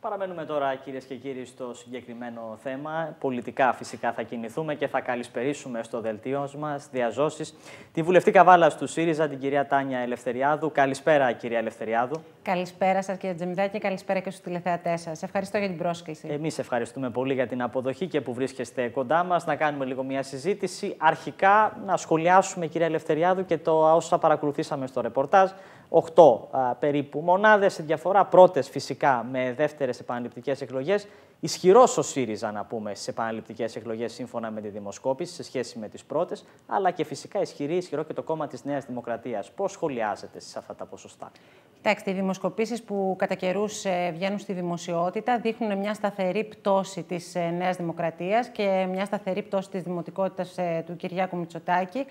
Παραμένουμε τώρα κυρίες και κύριοι στο συγκεκριμένο θέμα. Πολιτικά φυσικά θα κινηθούμε και θα καλησπερίσουμε στο δελτίο μας διαζώσεις τη βουλευτή καβάλα του ΣΥΡΙΖΑ, την κυρία Τάνια Ελευθεριάδου. Καλησπέρα κυρία Ελευθεριάδου. Καλησπέρα σας κύριε Τζεμιδάκη και καλησπέρα και στους τηλεθεατές σας. Ευχαριστώ για την πρόσκληση. Εμείς ευχαριστούμε πολύ για την αποδοχή και που βρίσκεστε κοντά μας Να κάνουμε λίγο μια συζήτηση. Αρχικά να σχολιάσουμε κυρία Ελευθεριάδου και το όσα παρακολουθήσαμε στο ρεπορτάζ. 8 περίπου μονάδες σε διαφορά πρώτες φυσικά με δεύτερες επαναληπτικές εκλογές. Ισχυρός ο ΣΥΡΙΖΑ, να πούμε, στις επαναληπτικές εκλογές σύμφωνα με τη δημοσκόπηση σε σχέση με τις πρώτες, αλλά και φυσικά ισχυρή, ισχυρό και το κόμμα της Νέας Δημοκρατίας. Πώς σχολιάζετε σε αυτά τα ποσοστά. Κοιτάξτε, οι δημοσκοπήσεις που κατά καιρούς ε, βγαίνουν στη δημοσιότητα δείχνουν μια σταθερή πτώση της ε, Νέας Δημοκρατίας και μια σταθερή πτώση της δημοτικότητας ε, του Κυριάκου Μητσοτάκη,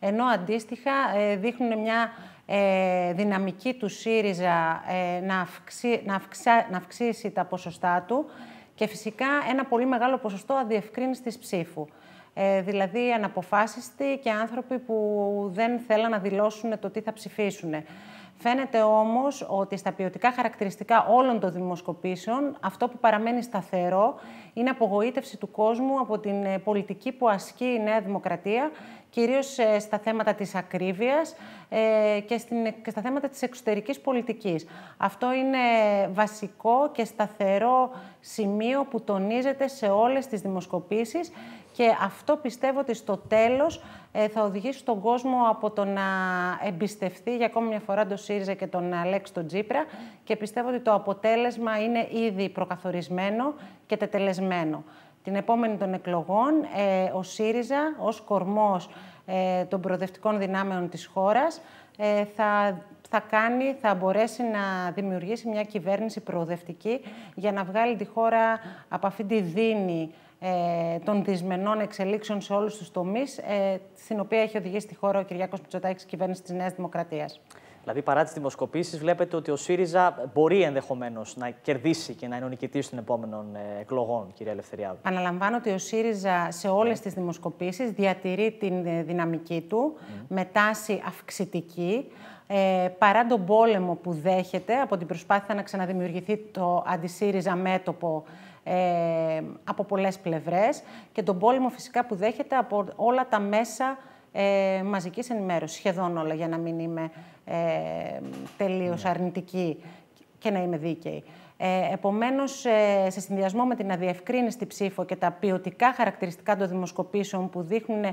ενώ αντίστοιχα δείχνουν μια ε, δυναμική του ΣΥΡΙΖΑ ε, να, να, αυξήσει τα ποσοστά του και φυσικά ένα πολύ μεγάλο ποσοστό αδιευκρίνησης ψήφου. Ε, δηλαδή αναποφάσιστοι και άνθρωποι που δεν θέλαν να δηλώσουν το τι θα ψηφίσουν. Φαίνεται όμως ότι στα ποιοτικά χαρακτηριστικά όλων των δημοσκοπήσεων αυτό που παραμένει σταθερό είναι απογοήτευση του κόσμου από την πολιτική που ασκεί η Νέα Δημοκρατία κυρίως ε, στα θέματα της ακρίβειας ε, και, στα θέματα της εξωτερικής πολιτικής. Αυτό είναι βασικό και σταθερό σημείο που τονίζεται σε όλες τις δημοσκοπήσεις και αυτό πιστεύω ότι στο τέλος ε, θα οδηγήσει τον κόσμο από το να εμπιστευτεί για ακόμη μια φορά τον ΣΥΡΙΖΑ και τον Αλέξη τον Τζίπρα και πιστεύω ότι το αποτέλεσμα είναι ήδη προκαθορισμένο και τετελεσμένο την επόμενη των εκλογών ε, ο ΣΥΡΙΖΑ ως κορμός ε, των προοδευτικών δυνάμεων της χώρας ε, θα, θα κάνει, θα μπορέσει να δημιουργήσει μια κυβέρνηση προοδευτική για να βγάλει τη χώρα από αυτή τη δίνη ε, των δυσμενών εξελίξεων σε όλους τους τομείς ε, στην οποία έχει οδηγήσει τη χώρα ο Κυριάκος Μητσοτάκης, κυβέρνηση της Νέας Δημοκρατίας. Δηλαδή, παρά τις δημοσκοπήσεις, βλέπετε ότι ο ΣΥΡΙΖΑ μπορεί ενδεχομένως να κερδίσει και να είναι ο νικητής των επόμενων ε, εκλογών, κυρία Ελευθεριάδου. Αναλαμβάνω ότι ο ΣΥΡΙΖΑ σε όλες ναι. τις δημοσκοπήσεις διατηρεί την ε, δυναμική του ναι. με τάση αυξητική. Ε, παρά τον πόλεμο που δέχεται από την προσπάθεια να ξαναδημιουργηθεί το αντισύριζα μέτωπο ε, από πολλές πλευρές και τον πόλεμο φυσικά που δέχεται από όλα τα μέσα ε, μαζικής ενημέρωσης, σχεδόν όλα, για να μην είμαι ε, τελείως ναι. αρνητική και να είμαι δίκαιη. Ε, Επομένως, ε, σε συνδυασμό με την αδιευκρίνηστη ψήφο και τα ποιοτικά χαρακτηριστικά των δημοσκοπήσεων που δείχνουν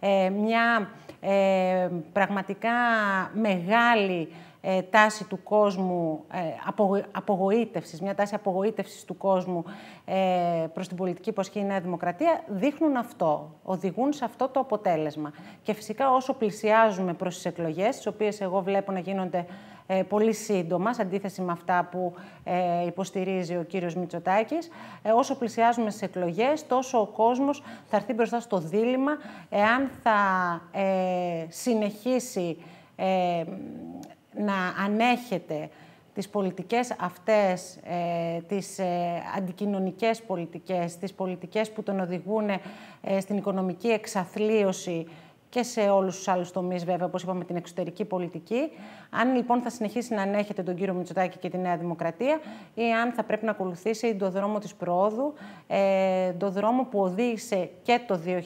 ε, μια ε, πραγματικά μεγάλη ε, τάση του κόσμου ε, απογοήτευσης, μια τάση απογοήτευσης του κόσμου ε, προς την πολιτική που η Νέα Δημοκρατία, δείχνουν αυτό, οδηγούν σε αυτό το αποτέλεσμα. Και φυσικά όσο πλησιάζουμε προς τις εκλογές, τις οποίες εγώ βλέπω να γίνονται ε, πολύ σύντομα, σε αντίθεση με αυτά που ε, υποστηρίζει ο κύριος Μητσοτάκης. Ε, όσο πλησιάζουμε στις εκλογές, τόσο ο κόσμος θα έρθει μπροστά στο δίλημα εάν θα συνεχίσει να ανέχεται τις πολιτικές αυτές, ε, τις ε, αντικοινωνικές πολιτικές, τις πολιτικές που τον οδηγούν ε, στην οικονομική εξαθλίωση και σε όλους τους άλλους τομείς, βέβαια, όπως είπαμε, την εξωτερική πολιτική. Αν λοιπόν θα συνεχίσει να ανέχεται τον κύριο Μητσοτάκη και τη Νέα Δημοκρατία ή αν θα πρέπει να ακολουθήσει τον δρόμο της προόδου, ε, τον δρόμο που οδήγησε και το 2019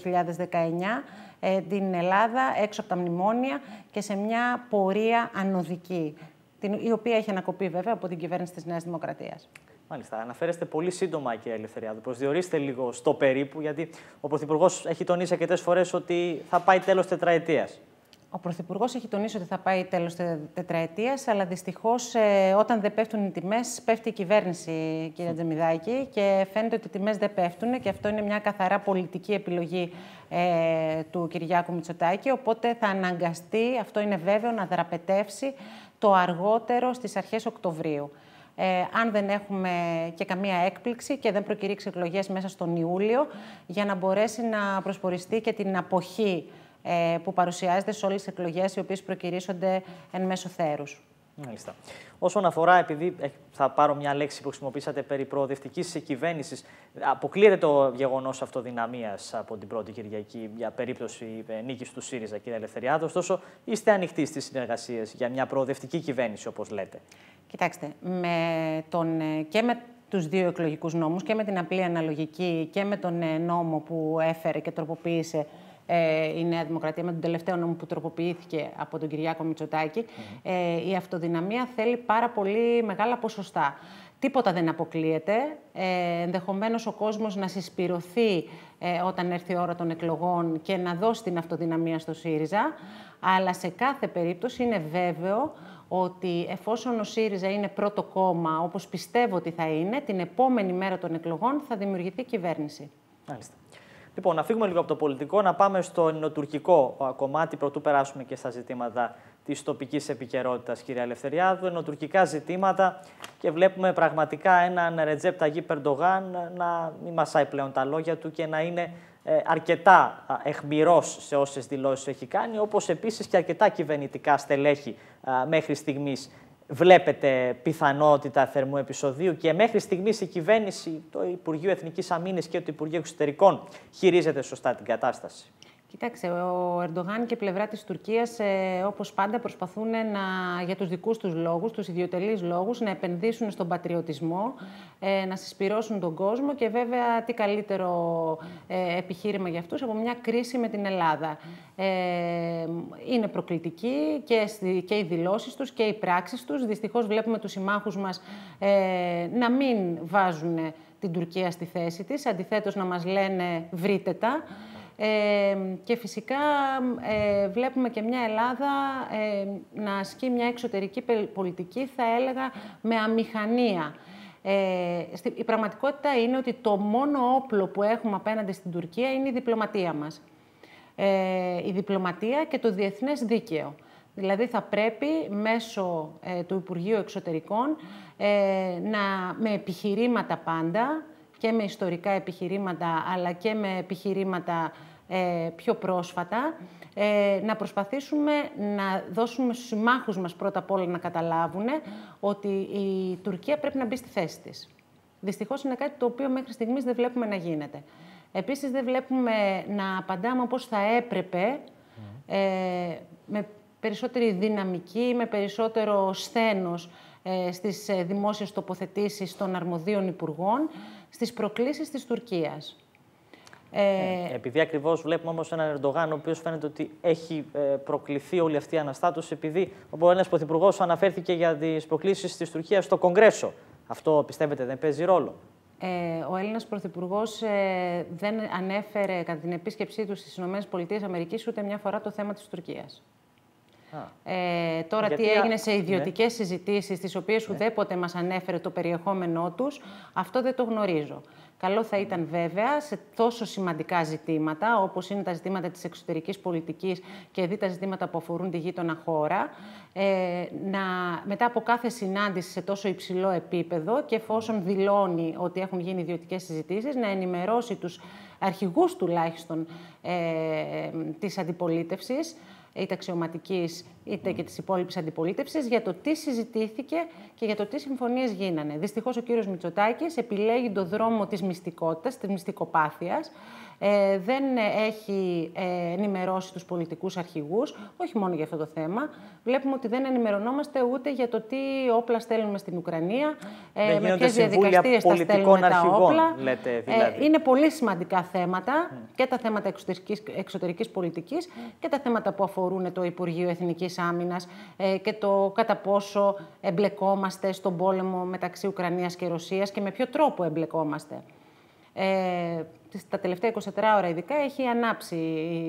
ε, την Ελλάδα έξω από τα μνημόνια και σε μια πορεία ανωδική, την, η οποία έχει ανακοπεί βέβαια από την κυβέρνηση της Νέας Δημοκρατίας. Μάλιστα. Αναφέρεστε πολύ σύντομα, κύριε Ελευθεριάδου. Προσδιορίστε λίγο στο περίπου, γιατί ο Πρωθυπουργός έχει τονίσει αρκετές φορές ότι θα πάει τέλος τετραετίας. Ο Πρωθυπουργός έχει τονίσει ότι θα πάει τέλος τετραετίας, αλλά δυστυχώς ε, όταν δεν πέφτουν οι τιμές, πέφτει η κυβέρνηση, κύριε Τζεμιδάκη, και φαίνεται ότι οι τιμές δεν πέφτουν και αυτό είναι μια καθαρά πολιτική επιλογή ε, του Κυριάκου Μητσοτάκη. Οπότε θα αναγκαστεί, αυτό είναι βέβαιο, να δραπετεύσει το αργότερο στις αρχές Οκτωβρίου. Ε, αν δεν έχουμε και καμία έκπληξη και δεν προκηρύξει εκλογές μέσα στον Ιούλιο, για να μπορέσει να προσποριστεί και την αποχή ε, που παρουσιάζεται σε όλες τις εκλογές, οι οποίες προκυρήσονται εν μέσω θέρους. Μάλιστα. Όσον αφορά, επειδή ε, θα πάρω μια λέξη που χρησιμοποίησατε περί προοδευτικής κυβέρνησης, αποκλείεται το γεγονός αυτοδυναμίας από την πρώτη Κυριακή για περίπτωση ε, νίκης του ΣΥΡΙΖΑ, κύριε Ελευθεριάδος. Ωστόσο, είστε ανοιχτοί στις συνεργασίες για μια προοδευτική κυβέρνηση, όπως λέτε. Κοιτάξτε, με τον, και με τους δύο εκλογικούς νόμους και με την απλή αναλογική και με τον νόμο που έφερε και τροποποίησε ε, η Νέα Δημοκρατία με τον τελευταίο νόμο που τροποποιήθηκε από τον Κυριάκο Μητσοτάκη, ε, η αυτοδυναμία θέλει πάρα πολύ μεγάλα ποσοστά. Τίποτα δεν αποκλείεται. Ε, ενδεχομένως ο κόσμος να συσπηρωθεί ε, όταν έρθει η ώρα των εκλογών και να δώσει την αυτοδυναμία στο ΣΥΡΙΖΑ. Αλλά σε κάθε περίπτωση είναι βέβαιο ότι εφόσον ο ΣΥΡΙΖΑ είναι πρώτο κόμμα, όπως πιστεύω ότι θα είναι, την επόμενη μέρα των εκλογών θα δημιουργηθεί κυβέρνηση. Μάλιστα. Λοιπόν, να φύγουμε λίγο από το πολιτικό, να πάμε στο ελληνοτουρκικό κομμάτι, πρωτού περάσουμε και στα ζητήματα της τοπικής επικαιρότητας, κυρία Ελευθεριάδου. Ελληνοτουρκικά ζητήματα και βλέπουμε πραγματικά έναν Ρετζέπ Ταγί Περντογάν να μην μασάει πλέον τα λόγια του και να είναι ε, αρκετά εχμηρός σε όσες δηλώσεις έχει κάνει, όπως επίσης και αρκετά κυβερνητικά στελέχη μέχρι στιγμής βλέπετε πιθανότητα θερμού επεισοδίου και μέχρι στιγμής η κυβέρνηση, το Υπουργείο Εθνικής Αμήνης και το Υπουργείο Εξωτερικών χειρίζεται σωστά την κατάσταση. Κοιτάξτε, ο Ερντογάν και η πλευρά της Τουρκίας, ε, όπως πάντα, προσπαθούν να, για τους δικούς τους λόγους, τους ιδιωτελείς λόγους, να επενδύσουν στον πατριωτισμό, ε, να συσπυρώσουν τον κόσμο και βέβαια τι καλύτερο ε, επιχείρημα για αυτούς από μια κρίση με την Ελλάδα. Ε, είναι προκλητική και, και οι δηλώσεις τους και οι πράξεις τους. Δυστυχώς βλέπουμε τους συμμάχους μας ε, να μην βάζουν την Τουρκία στη θέση της, αντιθέτως να μας λένε βρείτε τα. Ε, και φυσικά ε, βλέπουμε και μια Ελλάδα να ασκεί μια εξωτερική πολιτική, θα έλεγα, με αμηχανία. Ε, η πραγματικότητα είναι ότι το μόνο όπλο που έχουμε απέναντι στην Τουρκία είναι η διπλωματία μας. Ε, η διπλωματία και το διεθνές δίκαιο. Δηλαδή θα πρέπει μέσω του Υπουργείου Εξωτερικών να με επιχειρήματα πάντα και με ιστορικά επιχειρήματα, αλλά και με επιχειρήματα ε, πιο πρόσφατα, ε, να προσπαθήσουμε να δώσουμε στους συμμάχους μας πρώτα απ' όλα να καταλάβουν ότι η Τουρκία πρέπει να μπει στη θέση της. Δυστυχώς είναι κάτι το οποίο μέχρι στιγμής δεν βλέπουμε να γίνεται. Επίσης δεν βλέπουμε να απαντάμε όπως θα έπρεπε, ε, με περισσότερη δυναμική, με περισσότερο σθένος στις δημόσιες τοποθετήσεις των αρμοδίων υπουργών στις προκλήσεις της Τουρκίας. Ε, ε επειδή ακριβώς βλέπουμε όμως έναν Ερντογάν, ο οποίος φαίνεται ότι έχει ε, προκληθεί όλη αυτή η αναστάτωση, επειδή ο ένας πρωθυπουργός αναφέρθηκε για τις προκλήσεις της Τουρκίας στο Κογκρέσο. Αυτό πιστεύετε δεν παίζει ρόλο. Ε, ο Έλληνας Πρωθυπουργός ε, δεν ανέφερε κατά την επίσκεψή του στις ΗΠΑ ούτε μια φορά το θέμα της Τουρκίας. Ε, τώρα Γιατί τι έγινε σε ναι. ιδιωτικές ναι. συζητήσεις, τις οποίες ναι. ουδέποτε μας ανέφερε το περιεχόμενό τους, αυτό δεν το γνωρίζω. Καλό θα ήταν βέβαια σε τόσο σημαντικά ζητήματα, όπως είναι τα ζητήματα της εξωτερικής πολιτικής και δεί τα ζητήματα που αφορούν τη γείτονα χώρα, ε, να, μετά από κάθε συνάντηση σε τόσο υψηλό επίπεδο και εφόσον δηλώνει ότι έχουν γίνει ιδιωτικές συζητήσεις, να ενημερώσει τους αρχηγούς τουλάχιστον ε, ε της αντιπολίτευσης, είτε αξιωματικής είτε και της υπόλοιπης αντιπολίτευσης, για το τι συζητήθηκε και για το τι συμφωνίες γίνανε. Δυστυχώς ο κύριος Μητσοτάκης επιλέγει τον δρόμο της μυστικότητας, της μυστικοπάθειας ε, δεν έχει ε, ενημερώσει τους πολιτικούς αρχηγούς, όχι μόνο για αυτό το θέμα. Βλέπουμε ότι δεν ενημερωνόμαστε ούτε για το τι όπλα στέλνουμε στην Ουκρανία, ε, με ποιες διαδικασίες τα στέλνουμε αρχηγών, τα όπλα. Λέτε, ε, δηλαδή. ε, είναι πολύ σημαντικά θέματα και τα θέματα εξωτερικής, εξωτερικής πολιτικής και τα θέματα που αφορούν το Υπουργείο Εθνικής Άμυνας ε, και το κατά πόσο εμπλεκόμαστε στον πόλεμο μεταξύ Ουκρανίας και Ρωσίας και με ποιο τρόπο εμπλεκόμαστε. Ε, στα τελευταία 24 ώρα ειδικά έχει ανάψει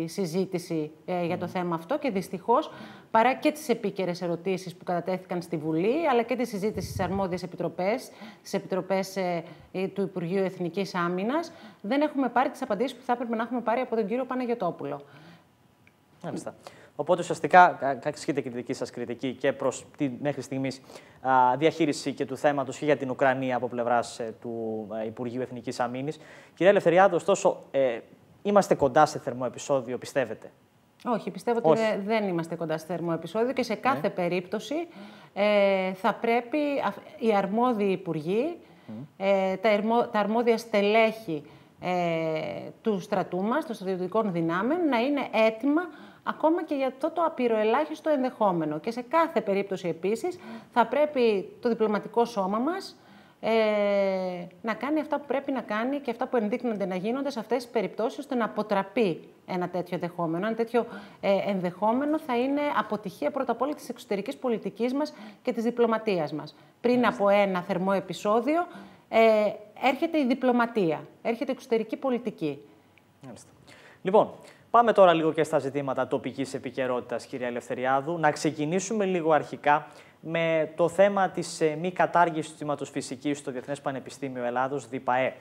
η συζήτηση ε, για το ναι. θέμα αυτό και δυστυχώς παρά και τις επίκαιρες ερωτήσεις που κατατέθηκαν στη Βουλή αλλά και τη συζήτηση στις αρμόδιες επιτροπές, στις επιτροπές ε, ε, του Υπουργείου Εθνικής Άμυνας δεν έχουμε πάρει τις απαντήσεις που θα έπρεπε να έχουμε πάρει από τον κύριο Παναγιωτόπουλο. Ευχαριστώ. Οπότε ουσιαστικά ασκείται και τη δική σας κριτική και προς τη μέχρι στιγμής διαχείριση και του θέματος και για την Ουκρανία από πλευράς ε, του ε, Υπουργείου Εθνικής Αμήνης. Κυρία Ελευθεριά, ωστόσο, ε, είμαστε κοντά σε θερμό επεισόδιο, πιστεύετε. Όχι, πιστεύω ότι δεν είμαστε κοντά σε θερμό επεισόδιο και σε ναι. κάθε περίπτωση ε, θα πρέπει οι αρμόδιοι υπουργοί, ε, τα, αρμόδια στελέχη ε, του στρατού μας, των στρατιωτικών δυνάμεων, να είναι έτοιμα ακόμα και για αυτό το απειροελάχιστο ενδεχόμενο. Και σε κάθε περίπτωση επίσης θα πρέπει το διπλωματικό σώμα μας ε, να κάνει αυτά που πρέπει να κάνει και αυτά που ενδείκνονται να γίνονται σε αυτές τις περιπτώσεις ώστε να αποτραπεί ένα τέτοιο ενδεχόμενο. Ένα τέτοιο ε, ενδεχόμενο θα είναι αποτυχία πρώτα απ' όλα της εξωτερικής πολιτικής μας και της διπλωματίας μας. Πριν από ένα θερμό επεισόδιο ε, έρχεται η διπλωματία, έρχεται η εξωτερική πολιτική. Λοιπόν, πάμε τώρα λίγο και στα ζητήματα τοπικής επικαιρότητας, κυρία Ελευθεριάδου. Να ξεκινήσουμε λίγο αρχικά με το θέμα της ε, μη κατάργησης του τμήματος φυσικής στο Διεθνές Πανεπιστήμιο Ελλάδος, ΔΠΑΕ.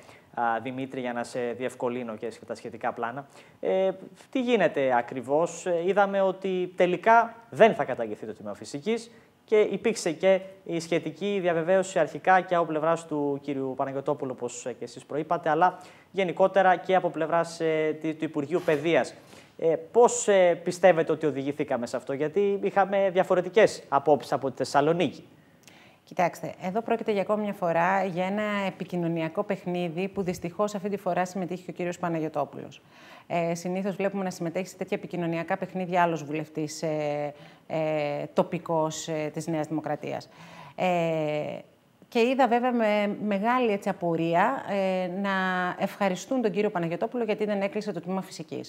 Δημήτρη, για να σε διευκολύνω και τα σχετικά πλάνα. Ε, τι γίνεται ακριβώς. Ε, είδαμε ότι τελικά δεν θα καταργηθεί το τμήμα φυσικής και υπήρξε και η σχετική διαβεβαίωση αρχικά και από πλευράς του κύριου Παναγιοτόπουλου, όπως και εσείς προείπατε, αλλά γενικότερα και από πλευράς ε, του Υπουργείου Παιδείας. Ε, Πώς ε, πιστεύετε ότι οδηγηθήκαμε σε αυτό, Γιατί είχαμε διαφορετικές απόψεις από τη Θεσσαλονίκη. Κοιτάξτε, εδώ πρόκειται για ακόμη μια φορά για ένα επικοινωνιακό παιχνίδι που δυστυχώς αυτή τη φορά συμμετείχε και ο κύριος Παναγιοτόπουλος. Ε, Συνήθως βλέπουμε να συμμετέχει σε τέτοια επικοινωνιακά παιχνίδια άλλος βουλευτής ε, ε, τοπικός ε, της Νέας Δημοκρατίας. Ε, και είδα βέβαια με μεγάλη έτσι, απορία ε, να ευχαριστούν τον κύριο Παναγιοτόπουλο γιατί δεν έκλεισε το τμήμα φυσικής.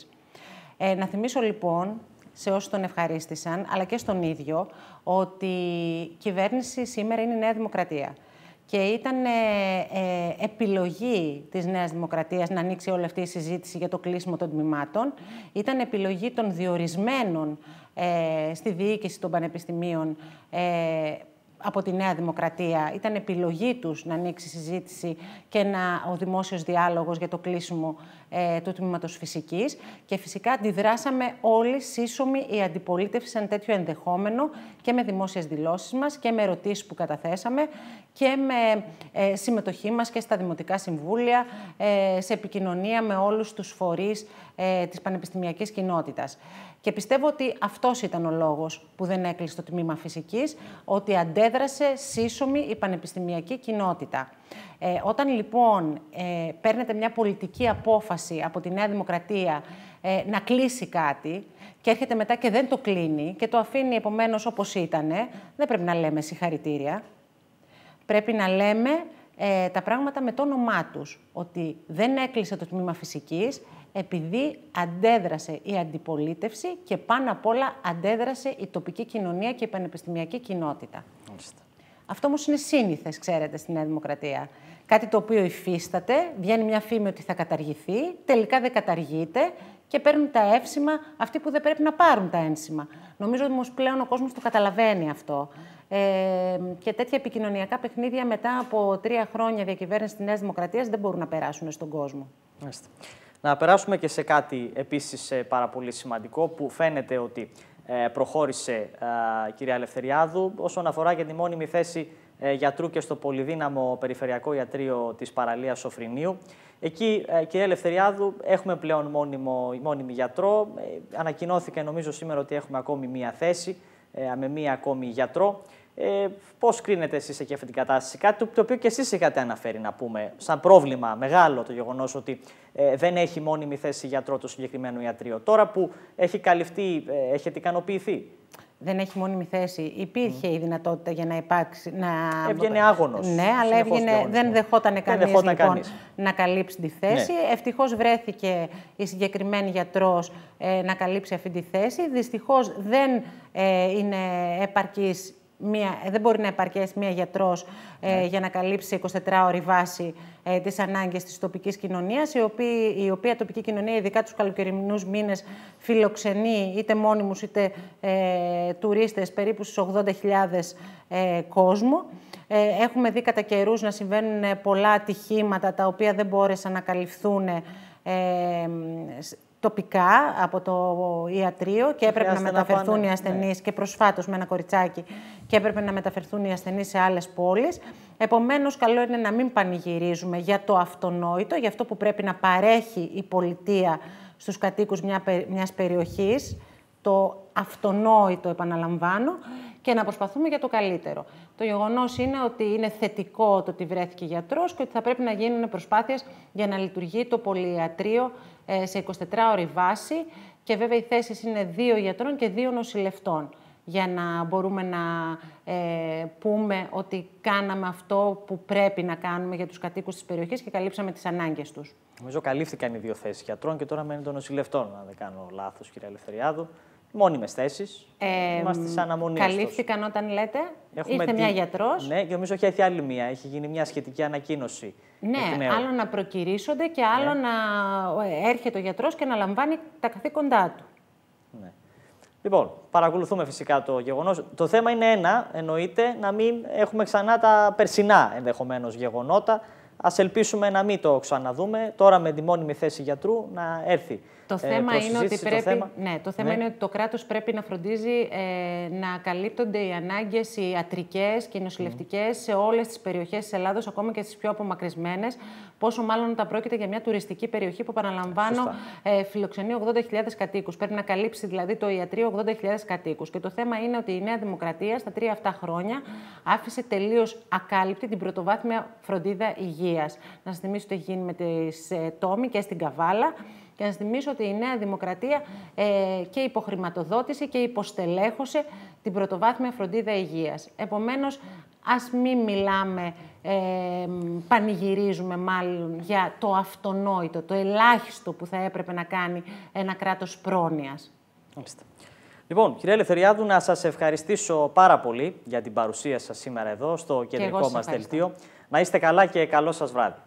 Ε, να θυμίσω λοιπόν σε όσους τον ευχαρίστησαν, αλλά και στον ίδιο, ότι η κυβέρνηση σήμερα είναι η Νέα Δημοκρατία. Και ήταν ε, ε, επιλογή της Νέας Δημοκρατίας να ανοίξει όλη αυτή η συζήτηση για το κλείσιμο των τμήματων. Ήταν επιλογή των διορισμένων ε, στη διοίκηση των πανεπιστημίων από τη Νέα Δημοκρατία. Ήταν επιλογή τους να ανοίξει συζήτηση και να, ο δημόσιος διάλογος για το κλείσιμο ε, του τμήματος φυσικής. Και φυσικά αντιδράσαμε όλοι σύσσωμοι η αντιπολίτευση σε τέτοιο ενδεχόμενο και με δημόσιες δηλώσεις μας και με ερωτήσεις που καταθέσαμε και με ε, συμμετοχή μας και στα Δημοτικά Συμβούλια, ε, σε επικοινωνία με όλους τους φορείς ε, της πανεπιστημιακής κοινότητας. Και πιστεύω ότι αυτός ήταν ο λόγος που δεν έκλεισε το τμήμα φυσικής, ότι αντέδρασε σύσσωμη η πανεπιστημιακή κοινότητα. Ε, όταν λοιπόν ε, παίρνετε μια πολιτική απόφαση από τη Νέα Δημοκρατία ε, να κλείσει κάτι και έρχεται μετά και δεν το κλείνει και το αφήνει επομένως όπως ήταν, δεν πρέπει να λέμε συγχαρητήρια. Πρέπει να λέμε ε, τα πράγματα με το όνομά τους, ότι δεν έκλεισε το τμήμα φυσικής, επειδή αντέδρασε η αντιπολίτευση και πάνω απ' όλα αντέδρασε η τοπική κοινωνία και η πανεπιστημιακή κοινότητα. Μάλιστα. Αυτό όμως είναι σύνηθες, ξέρετε, στη Νέα Δημοκρατία. Κάτι το οποίο υφίσταται, βγαίνει μια φήμη ότι θα καταργηθεί, τελικά δεν καταργείται και παίρνουν τα εύσημα αυτοί που δεν πρέπει να πάρουν τα ένσημα. Νομίζω όμως πλέον ο κόσμος το καταλαβαίνει αυτό. Ε, και τέτοια επικοινωνιακά παιχνίδια μετά από τρία χρόνια διακυβέρνησης της Νέας Δημοκρατίας δεν μπορούν να περάσουν στον κόσμο. Να περάσουμε και σε κάτι επίσης ε, πάρα πολύ σημαντικό που φαίνεται ότι ε, προχώρησε ε, κυρία Ελευθεριάδου όσον αφορά για τη μόνιμη θέση γιατρού και στο πολυδύναμο περιφερειακό ιατρείο της παραλίας Σοφρινίου. Εκεί, κυρία Ελευθεριάδου, έχουμε πλέον μόνιμο, μόνιμη γιατρό. Ανακοινώθηκε νομίζω σήμερα ότι έχουμε ακόμη μία θέση. Ε, με μία ακόμη γιατρό. Ε, Πώς κρίνετε εσείς εκεί αυτή την κατάσταση, κάτι το οποίο και εσείς είχατε αναφέρει να πούμε, σαν πρόβλημα μεγάλο το γεγονός ότι ε, δεν έχει μόνιμη θέση γιατρό το συγκεκριμένο ιατρείο. Τώρα που έχει καλυφθεί, έχει έχετε ικανοποιηθεί δεν έχει μόνιμη θέση. Υπήρχε η δυνατότητα για να υπάρξει. Να... Έβγαινε άγωνος. Ναι, αλλά δεν δεχόταν κανεί λοιπόν, κανείς. να καλύψει τη θέση. Ναι. Ευτυχώς βρέθηκε η συγκεκριμένη γιατρός ε, να καλύψει αυτή τη θέση. Δυστυχώς δεν ε, είναι επαρκής Μία, ε, δεν μπορεί να επαρκέσει μία γιατρός ε, ναι. για να καλύψει 24ωρη βάση ε, τις ανάγκες της τοπικής κοινωνίας, η οποία, η οποία τοπική κοινωνία, ειδικά τους καλοκαιρινούς μήνες, φιλοξενεί είτε μόνιμους είτε ε, τουρίστες περίπου στους 80.000 ε, κόσμο. Ε, έχουμε δει κατά καιρούς να συμβαίνουν πολλά ατυχήματα τα οποία δεν μπόρεσαν να καλυφθούν τοπικά από το ιατρείο και έπρεπε να μεταφερθούν οι ναι. ασθενείς και προσφάτως με ένα κοριτσάκι και έπρεπε να μεταφερθούν οι ασθενείς σε άλλες πόλεις. Επομένως, καλό είναι να μην πανηγυρίζουμε για το αυτονόητο, για αυτό που πρέπει να παρέχει η πολιτεία στους κατοίκους μια, μιας περιοχής. Το αυτονόητο, επαναλαμβάνω, και να προσπαθούμε για το καλύτερο. Το γεγονός είναι ότι είναι θετικό το ότι βρέθηκε γιατρός και ότι θα πρέπει να γίνουν προσπάθειες για να λειτουργεί το πολυατρίο ε, σε 24ωρη βάση. Και βέβαια οι θέσεις είναι δύο γιατρών και δύο νοσηλευτών για να μπορούμε να ε, πούμε ότι κάναμε αυτό που πρέπει να κάνουμε για τους κατοίκους της περιοχής και καλύψαμε τις ανάγκες τους. Νομίζω καλύφθηκαν οι δύο θέσεις γιατρών και τώρα μένει των νοσηλευτών, αν δεν κάνω λάθος, κυρία Ελευθεριάδου. Μόνιμες θέσεις. Ε, Είμαστε σαν αναμονή. Καλύφθηκαν όταν λέτε. Έχουμε ήρθε μια γιατρός. Ναι, και νομίζω έχει έρθει άλλη μία. Έχει γίνει μια σχετική ανακοίνωση. Ναι, άλλο να προκυρήσονται και άλλο ναι. να ε, έρχεται ο γιατρός και να λαμβάνει τα καθήκοντά του. Ναι. Λοιπόν, παρακολουθούμε φυσικά το γεγονός. Το θέμα είναι ένα, εννοείται, να μην έχουμε ξανά τα περσινά ενδεχομένως γεγονότα. Ας ελπίσουμε να μην το ξαναδούμε. Τώρα με τη μόνιμη θέση γιατρού να έρθει το ε, θέμα, είναι, ότι πρέπει, το θέμα... Ναι, το θέμα ναι. είναι το κράτος πρέπει να φροντίζει ε, να καλύπτονται οι ανάγκες οι ιατρικές και οι νοσηλευτικές σε όλες τις περιοχές της Ελλάδος, ακόμα και στις πιο απομακρυσμένες, πόσο μάλλον όταν πρόκειται για μια τουριστική περιοχή που παραλαμβάνω ε, φιλοξενεί 80.000 κατοίκους. Πρέπει να καλύψει δηλαδή το ιατρείο 80.000 κατοίκους. Και το θέμα είναι ότι η Νέα Δημοκρατία στα τρία αυτά χρόνια άφησε τελείως ακάλυπτη την πρωτοβάθμια φροντίδα υγείας. Να σας θυμίσω ότι έχει γίνει με ε, και στην Καβάλα. Και να θυμίσω ότι η Νέα Δημοκρατία ε, και υποχρηματοδότησε και υποστελέχωσε την πρωτοβάθμια φροντίδα υγείας. Επομένως, ας μην μιλάμε, ε, πανηγυρίζουμε μάλλον για το αυτονόητο, το ελάχιστο που θα έπρεπε να κάνει ένα κράτος πρόνοιας. Λοιπόν, κύριε Ελευθεριάδου, να σας ευχαριστήσω πάρα πολύ για την παρουσία σας σήμερα εδώ στο κεντρικό μα δελτίο. Να είστε καλά και καλό σας βράδυ.